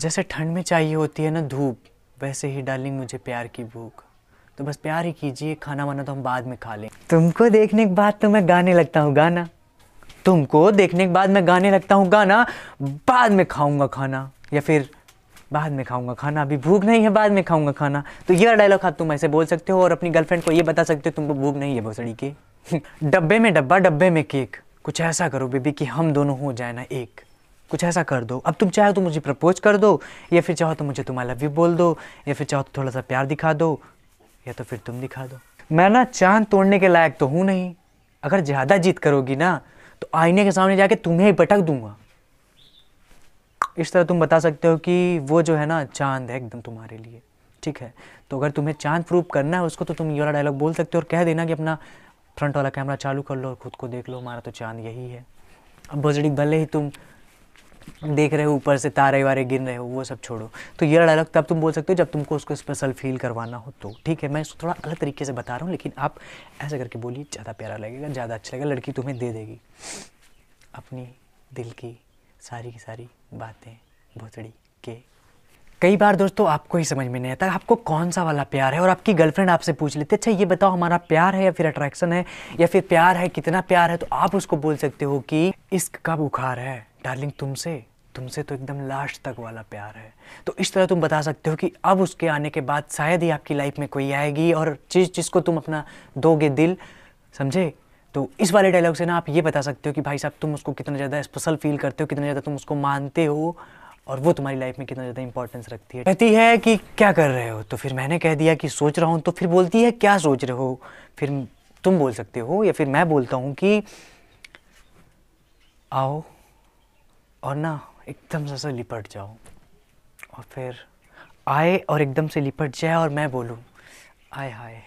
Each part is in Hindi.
जैसे ठंड में चाहिए होती है ना धूप वैसे ही डार्लिंग मुझे प्यार की भूख तो बस प्यार ही कीजिए खाना वाना तो हम बाद में खा लें तुमको देखने के बाद तो मैं गाने लगता हूँ गाना तुमको देखने के बाद मैं गाने लगता हूँ गाना बाद में खाऊंगा खाना या फिर बाद में खाऊंगा खाना अभी भूख नहीं है बाद में खाऊंगा खाना तो यह डायलॉग आप तुम ऐसे बोल सकते हो और अपनी गर्लफ्रेंड को ये बता सकते हो तुमको भूख नहीं है भोसड़ी के डब्बे में डब्बा डब्बे में केक कुछ ऐसा करो बेबी कि हम दोनों हो जाए ना एक कुछ ऐसा कर दो अब तुम चाहे तो मुझे प्रपोज कर दो या फिर चाहो तो मुझे तुम्हारा लव यू बोल दो या फिर चाहो तो थोड़ा सा प्यार दिखा दो या तो फिर तुम दिखा दो मैं ना चांद तोड़ने के लायक तो हूँ नहीं अगर ज़्यादा जीत करोगी ना तो आईने के सामने जाके तुम्हें ही पटक दूंगा इस तरह तुम बता सकते हो कि वो जो है ना चांद है एकदम तुम्हारे लिए ठीक है तो अगर तुम्हें चांद प्रूव करना है उसको तो तुम ये वाला डायलॉग बोल सकते हो और कह देना कि अपना फ्रंट वाला कैमरा चालू कर लो और खुद को देख लो हमारा तो चांद यही है अब बजड़ी भले ही तुम देख रहे हो ऊपर से तारे वारे गिर रहे हो वो सब छोड़ो तो ये डायलॉग तब तुम बोल सकते हो जब तुमको उसको स्पेशल फील करवाना हो तो ठीक है मैं इसको थोड़ा अलग तरीके से बता रहा हूँ लेकिन आप ऐसा करके बोलिए ज़्यादा प्यारा लगेगा ज़्यादा अच्छा लगेगा लड़की तुम्हें दे देगी अपनी दिल की सारी की सारी बातें भोसड़ी के कई बार दोस्तों आपको ही समझ में नहीं आता आपको कौन सा वाला प्यार है और आपकी गर्लफ्रेंड आपसे पूछ लेती है अच्छा ये बताओ हमारा प्यार है या फिर अट्रैक्शन है या फिर प्यार है कितना प्यार है तो आप उसको बोल सकते हो कि इश्क का बुखार है डार्लिंग तुमसे तुमसे तो एकदम लास्ट तक वाला प्यार है तो इस तरह तुम बता सकते हो कि अब उसके आने के बाद शायद ही आपकी लाइफ में कोई आएगी और चीज़ जिसको तुम अपना दोगे दिल समझे तो इस वाले डायलॉग से ना आप ये बता सकते हो कि भाई साहब तुम उसको कितना ज़्यादा स्पेशल फील करते हो कितना ज़्यादा तुम उसको मानते हो और वो तुम्हारी लाइफ में कितना ज़्यादा इंपॉर्टेंस रखती है कहती है कि क्या कर रहे हो तो फिर मैंने कह दिया कि सोच रहा हूँ तो फिर बोलती है क्या सोच रहे हो फिर तुम बोल सकते हो या फिर मैं बोलता हूँ कि आओ और ना एकदम से लिपट जाओ और फिर आए और एकदम से लिपट जाए और मैं बोलूँ आए हाय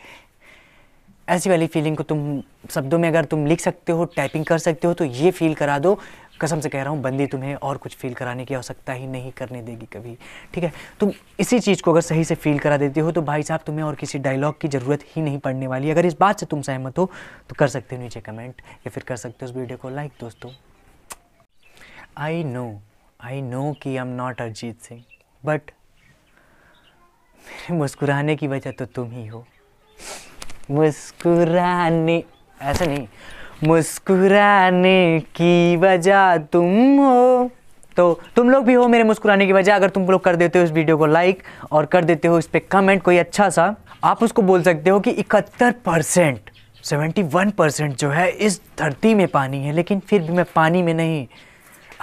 ऐसी वाली फीलिंग को तुम शब्दों में अगर तुम लिख सकते हो टाइपिंग कर सकते हो तो ये फील करा दो कसम से कह रहा हूँ बंदी तुम्हें और कुछ फील कराने की आवश्यकता ही नहीं करने देगी कभी ठीक है तुम इसी चीज़ को अगर सही से फील करा देते हो तो भाई साहब तुम्हें और किसी डायलॉग की ज़रूरत ही नहीं पड़ने वाली अगर इस बात से तुम सहमत हो तो कर सकते हो नीचे कमेंट या फिर कर सकते हो उस वीडियो को लाइक दोस्तों आई नो आई नो कि I am not Arijit Singh but मेरे मुस्कुराने की वजह तो तुम ही हो मुस्कुराने ऐसा नहीं मुस्कुराने की वजह तुम हो तो तुम लोग भी हो मेरे मुस्कुराने की वजह अगर तुम लोग कर देते हो इस वीडियो को लाइक और कर देते हो इस पर कमेंट कोई अच्छा सा आप उसको बोल सकते हो कि इकहत्तर परसेंट सेवेंटी वन परसेंट जो है इस धरती में पानी है लेकिन फिर भी मैं पानी में नहीं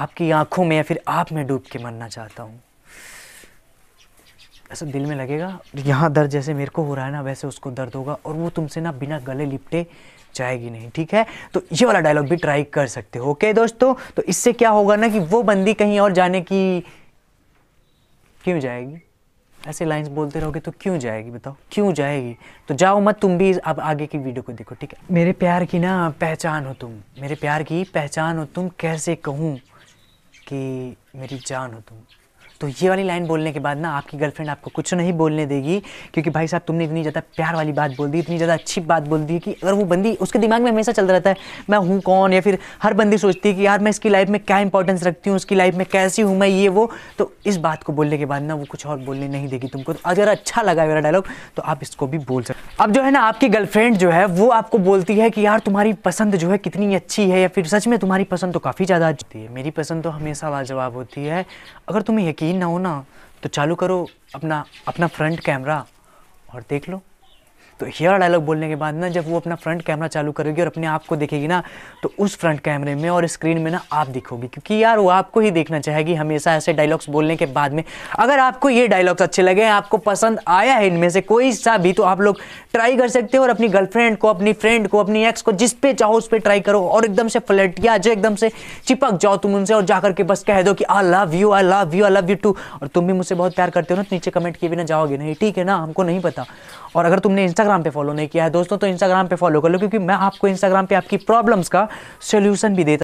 आपकी आंखों में या फिर आप में डूब के मरना चाहता हूँ ऐसा दिल में लगेगा यहाँ दर्द जैसे मेरे को हो रहा है ना वैसे उसको दर्द होगा और वो तुमसे ना बिना गले लिपटे जाएगी नहीं ठीक है तो ये वाला डायलॉग भी ट्राई कर सकते हो ओके दोस्तों तो इससे क्या होगा ना कि वो बंदी कहीं और जाने की क्यों जाएगी ऐसे लाइंस बोलते रहोगे तो क्यों जाएगी बताओ क्यों जाएगी तो जाओ मत तुम भी अब आगे की वीडियो को देखो ठीक है मेरे प्यार की ना पहचान हो तुम मेरे प्यार की पहचान हो तुम कैसे कहूँ कि मेरी जान हो तुम तो ये वाली लाइन बोलने के बाद ना आपकी गर्लफ्रेंड आपको कुछ तो नहीं बोलने देगी क्योंकि भाई साहब तुमने इतनी ज़्यादा प्यार वाली बात बोल दी इतनी ज़्यादा अच्छी बात बोल दी कि अगर वो बंदी उसके दिमाग में हमेशा चल रहता है मैं हूँ कौन या फिर हर बंदी सोचती है कि यार मैं इसकी लाइफ में क्या इंपॉर्टेंस रखती हूँ उसकी लाइफ में कैसी हूँ मैं ये वो तो इस बात को बोलने के बाद ना वो कुछ और बोलने नहीं देगी तुमको तो अगर अच्छा लगा मेरा डायलॉग तो आप इसको भी बोल सकते अब जो है ना आपकी गर्लफ्रेंड जो है वो आपको बोलती है कि यार तुम्हारी पसंद जो है कितनी अच्छी है या फिर सच में तुम्हारी पसंद तो काफ़ी ज़्यादा अच्छी है मेरी पसंद तो हमेशा लाजवाब होती है अगर तुम्हें यकीन ना हो ना तो चालू करो अपना अपना फ्रंट कैमरा और देख लो तो हेयर डायलॉग बोलने के बाद ना जब वो अपना फ्रंट कैमरा चालू करेगी और अपने आप को देखेगी ना तो उस फ्रंट कैमरे में और स्क्रीन में ना आप दिखोगी क्योंकि यार वो आपको ही देखना चाहेगी हमेशा ऐसे डायलॉग्स बोलने के बाद में अगर आपको ये डायलॉग्स अच्छे लगे आपको पसंद आया है इनमें से कोई सा भी तो आप लोग ट्राई कर सकते हो और अपनी गर्लफ्रेंड को अपनी फ्रेंड को अपनी एक्स को जिस पे चाहो उस पर ट्राई करो और एकदम से या जो एकदम से चिपक जाओ तुम उनसे और जाकर के बस कह दो कि I love you I love you I love you too और तुम भी मुझसे बहुत प्यार करते हो ना तो नीचे कमेंट किए भी ना जाओगे नहीं ठीक है ना हमको नहीं पता और अगर तुमने इंस्टाग्राम इंस्टाग्राम पे फॉलो नहीं किया है दोस्तों तो इंस्टाग्राम पे फॉलो कर लो क्योंकि मैं आपको इंस्टाग्राम पे आपकी प्रॉब्लम्स का सोल्यूशन भी देता